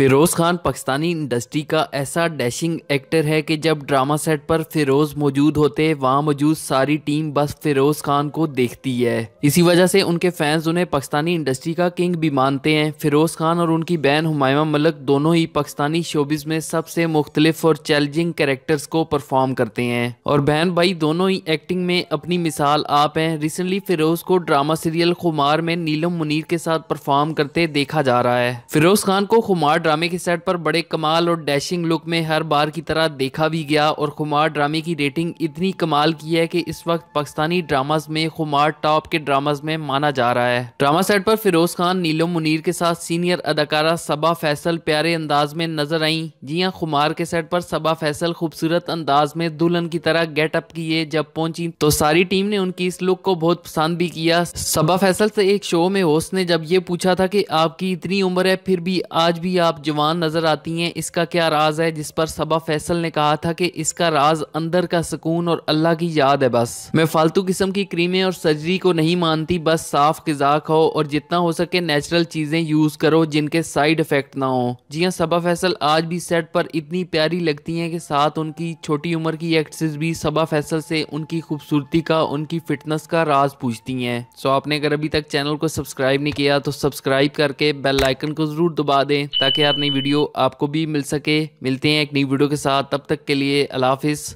Firoz Khan Pakistani industry का ऐसा dashing actor है कि जब ड्रामा सेट पर फिरोज़ मौजूद होते वहाँ मौजूद सारी टीम बस फिरोज़ खान को देखती है इसी वजह से उनके फैंस उन्हें पाकिस्तानी इंडस्ट्री का किंग भी मानते हैं फिरोज़ खान और उनकी बहन हुमायमा मलक दोनों ही पाकिस्तानी शोबिस में सबसे मुख्तलिफ और चैलेंजिंग कैरेक्टर्स को परफॉर्म करते हैं और बहन भाई दोनों ही एक्टिंग में अपनी मिसाल आप हैं रिसेंटली फिरोज़ को ड्रामा सीरियल खुमार में नीलम मुनीर के साथ परफॉर्म करते देखा जा रहा है फिरोज़ खान को खुमार ड्रामे के सेट पर बड़े कमाल और डैशिंग लुक में हर बार की तरह देखा भी गया और खुमार ड्रामे की रेटिंग इतनी कमाल की है कि इस वक्त पाकिस्तानी ड्रामाज में खुमार टॉप के ड्रामाज में माना जा रहा है ड्रामा सेट पर फिरोज खान नीलम मुनीर के साथ सीनियर अदाकारा सबा फैसल प्यारे अंदाज में नजर आई जी हाँ खुमार के सेट पर सबा फैसल खूबसूरत अंदाज में दुल्हन की तरह गेटअप किए जब पहुंची तो सारी टीम ने उनकी इस लुक को बहुत पसंद भी किया सबा फैसल से एक शो में होस्ट ने जब ये पूछा था कि आपकी इतनी उम्र है फिर भी आज भी आप आप जवान नज़र आती हैं इसका क्या राज है जिस पर सबा फैसल ने कहा था कि इसका राज अंदर का सुकून और अल्लाह की याद है बस मैं फालतू किस्म की क्रीमें और सर्जरी को नहीं मानती बस साफ गज़ा खाओ और जितना हो सके नेचुरल चीज़ें यूज़ करो जिनके साइड इफ़ेक्ट ना हो जी हाँ सबा फैसल आज भी सेट पर इतनी प्यारी लगती है कि साथ उनकी छोटी उम्र की एक्ट्रेस भी सबा फैसल से उनकी खूबसूरती का उनकी फिटनेस का राज पूछती है सो आपने अगर अभी तक चैनल को सब्सक्राइब नहीं किया तो सब्सक्राइब करके बेल आइकन को ज़रूर दबा दें ताकि हर नई वीडियो आपको भी मिल सके मिलते हैं एक नई वीडियो के साथ तब तक के लिए हाफिज